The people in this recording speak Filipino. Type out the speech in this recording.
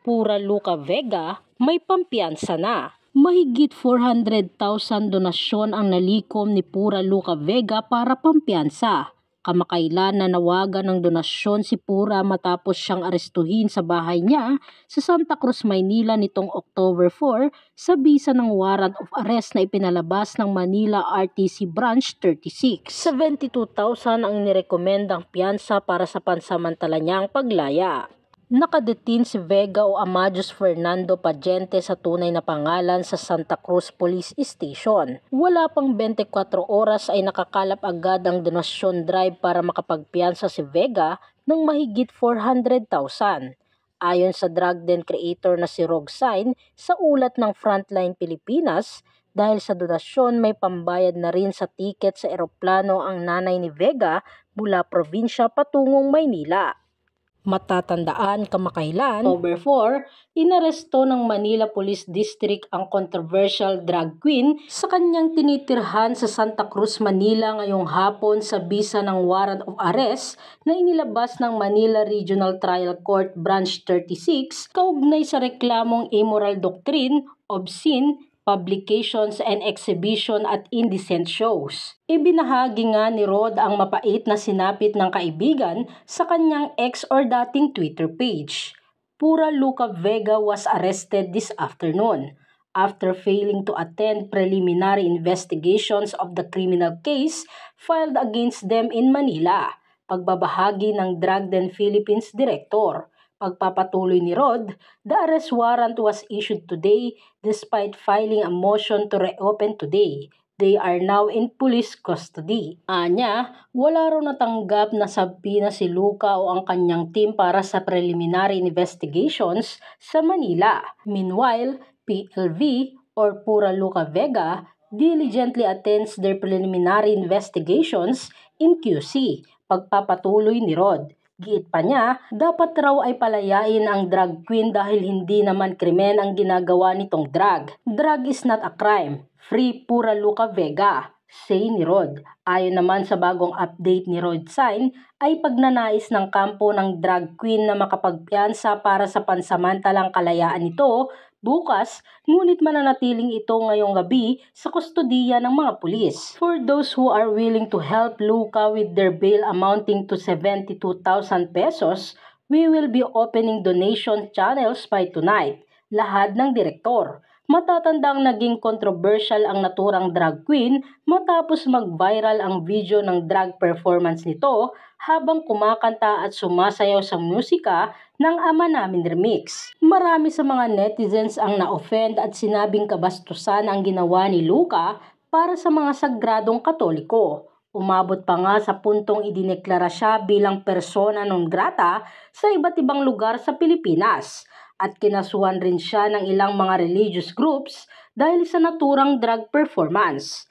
Pura Luca Vega may pampiyansa na. Mahigit 400,000 donasyon ang nalikom ni Pura Luca Vega para pampiyansa. Kamakailan na nawagan ng donasyon si Pura matapos siyang arestuhin sa bahay niya sa Santa Cruz, Maynila nitong October 4 sa bisa ng warrant of arrest na ipinalabas ng Manila RTC Branch 36. 72,000 ang nirekomendang piyansa para sa pansamantala niyang paglaya. Nakadetin si Vega o Amadius Fernando Pagente sa tunay na pangalan sa Santa Cruz Police Station. Wala pang 24 oras ay nakakalap agad ang donasyon drive para makapagpiansa si Vega ng mahigit 400,000. Ayon sa drug den creator na si Rog Sign sa ulat ng Frontline Pilipinas, dahil sa donasyon may pambayad na rin sa tiket sa eroplano ang nanay ni Vega mula probinsya patungong Maynila. Matatandaan kamakailan, over 4, inaresto ng Manila Police District ang controversial drag queen sa kanyang tinitirhan sa Santa Cruz, Manila ngayong hapon sa bisa ng warrant of arrest na inilabas ng Manila Regional Trial Court Branch 36 kaugnay sa reklamong immoral doctrine, obscene, publications and exhibition at indecent shows. Ibinahagi nga ni Rod ang mapait na sinapit ng kaibigan sa kanyang ex or dating Twitter page. Pura Luca Vega was arrested this afternoon after failing to attend preliminary investigations of the criminal case filed against them in Manila, pagbabahagi ng Dragden Philippines Director. Pagpapatuloy ni Rod, the arrest warrant was issued today despite filing a motion to reopen today. They are now in police custody. Anya, wala raw natanggap na sabi na si Luca o ang kanyang team para sa preliminary investigations sa Manila. Meanwhile, PLV or Pura Luca Vega diligently attends their preliminary investigations in QC, pagpapatuloy ni Rod. Giit pa niya, dapat raw ay palayain ang drag queen dahil hindi naman krimen ang ginagawa nitong drag. Drag is not a crime. Free pura Luca Vega say ni Rod. Ayon naman sa bagong update ni Rod Sign ay pagnanais ng kampo ng drag queen na makapagpiansa para sa pansamantalang kalayaan nito bukas, ngunit mananatiling ito ngayong gabi sa kustodiya ng mga pulis. For those who are willing to help Luca with their bail amounting to 72,000 pesos, we will be opening donation channels by tonight, lahat ng direktor. Matatandang naging controversial ang naturang drag queen matapos mag-viral ang video ng drag performance nito habang kumakanta at sumasayaw sa musika ng Ama Namin Remix. Marami sa mga netizens ang na-offend at sinabing kabastusan ang ginawa ni Luca para sa mga sagradong katoliko. Umabot pa nga sa puntong idineklara siya bilang persona non grata sa iba't ibang lugar sa Pilipinas at kinasuhan rin siya ng ilang mga religious groups dahil sa naturang drug performance.